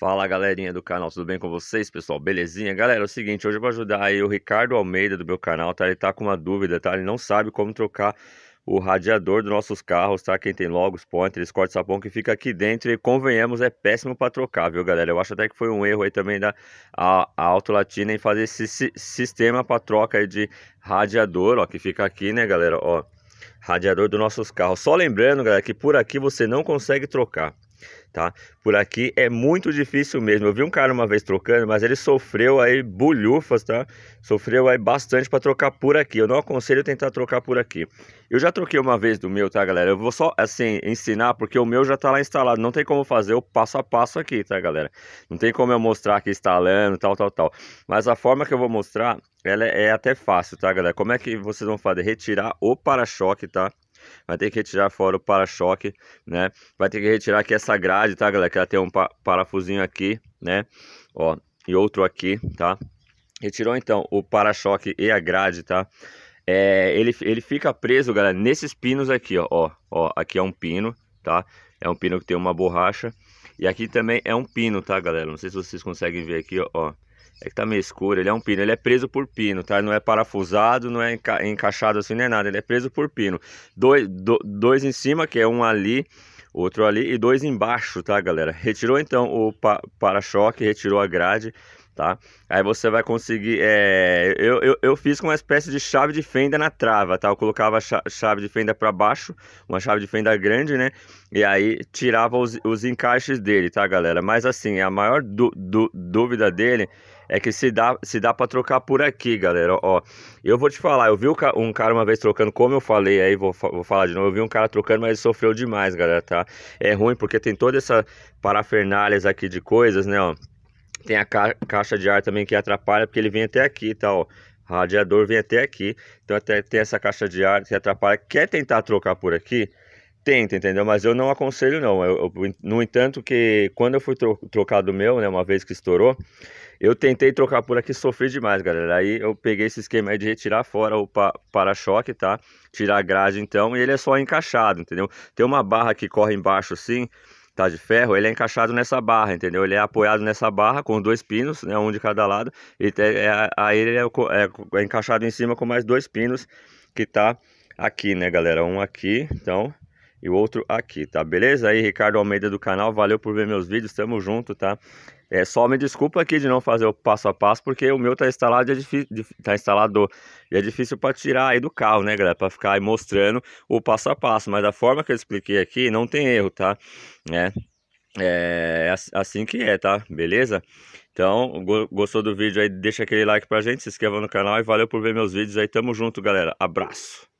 Fala galerinha do canal, tudo bem com vocês pessoal? Belezinha? Galera, é o seguinte, hoje eu vou ajudar aí o Ricardo Almeida do meu canal, tá? Ele tá com uma dúvida, tá? Ele não sabe como trocar o radiador dos nossos carros, tá? Quem tem logos, pointers, corte sapão que fica aqui dentro e convenhamos, é péssimo para trocar, viu galera? Eu acho até que foi um erro aí também da a, a Auto Latina em fazer esse sistema para troca de radiador, ó, que fica aqui, né galera, ó. Radiador dos nossos carros. Só lembrando, galera, que por aqui você não consegue trocar tá? Por aqui é muito difícil mesmo. Eu vi um cara uma vez trocando, mas ele sofreu aí bulhufas, tá? Sofreu aí bastante para trocar por aqui. Eu não aconselho tentar trocar por aqui. Eu já troquei uma vez do meu, tá, galera? Eu vou só, assim, ensinar, porque o meu já tá lá instalado. Não tem como fazer o passo a passo aqui, tá, galera? Não tem como eu mostrar aqui instalando, tal, tal, tal. Mas a forma que eu vou mostrar, ela é até fácil, tá, galera? Como é que vocês vão fazer? Retirar o para-choque, tá? vai ter que retirar fora o para-choque, né? Vai ter que retirar aqui essa grade, tá, galera? Que ela tem um pa parafusinho aqui, né? Ó, e outro aqui, tá? Retirou então o para-choque e a grade, tá? É, ele, ele fica preso, galera, nesses pinos aqui, ó, ó, ó, aqui é um pino, tá? É um pino que tem uma borracha, e aqui também é um pino, tá, galera? Não sei se vocês conseguem ver aqui, ó. É que tá meio escuro, ele é um pino, ele é preso por pino, tá? Não é parafusado, não é enca encaixado assim, nem nada, ele é preso por pino. Dois, do, dois em cima, que é um ali, outro ali, e dois embaixo, tá, galera? Retirou então o pa para-choque, retirou a grade, tá? Aí você vai conseguir. É... Eu, eu, eu, fiz com uma espécie de chave de fenda na trava, tá? Eu colocava a chave de fenda para baixo, uma chave de fenda grande, né? E aí tirava os, os encaixes dele, tá, galera? Mas assim, a maior du, du, dúvida dele é que se dá, se dá para trocar por aqui, galera. Ó, eu vou te falar, eu vi um cara uma vez trocando, como eu falei aí, vou, vou falar de novo. Eu vi um cara trocando, mas ele sofreu demais, galera, tá? É ruim porque tem toda essa parafernália aqui de coisas, né, ó tem a ca caixa de ar também que atrapalha, porque ele vem até aqui, tá, ó. radiador vem até aqui. Então até tem essa caixa de ar que atrapalha. Quer tentar trocar por aqui? Tenta, entendeu? Mas eu não aconselho, não. Eu, eu, no entanto, que quando eu fui tro trocar do meu, né, uma vez que estourou, eu tentei trocar por aqui, sofri demais, galera. Aí eu peguei esse esquema aí de retirar fora o pa para-choque, tá? Tirar a grade, então, e ele é só encaixado, entendeu? Tem uma barra que corre embaixo assim, tá de ferro, ele é encaixado nessa barra, entendeu? Ele é apoiado nessa barra com dois pinos, né, um de cada lado, e é, aí ele é, é, é encaixado em cima com mais dois pinos que tá aqui, né, galera? Um aqui, então, e o outro aqui, tá? Beleza? Aí, Ricardo Almeida do canal, valeu por ver meus vídeos, tamo junto, tá? É, só me desculpa aqui de não fazer o passo a passo, porque o meu tá instalado e é, difícil, tá instalado, e é difícil para tirar aí do carro, né, galera? Para ficar aí mostrando o passo a passo, mas da forma que eu expliquei aqui, não tem erro, tá? Né? É, é assim que é, tá? Beleza? Então, gostou do vídeo aí, deixa aquele like pra gente, se inscreva no canal e valeu por ver meus vídeos aí. Tamo junto, galera. Abraço!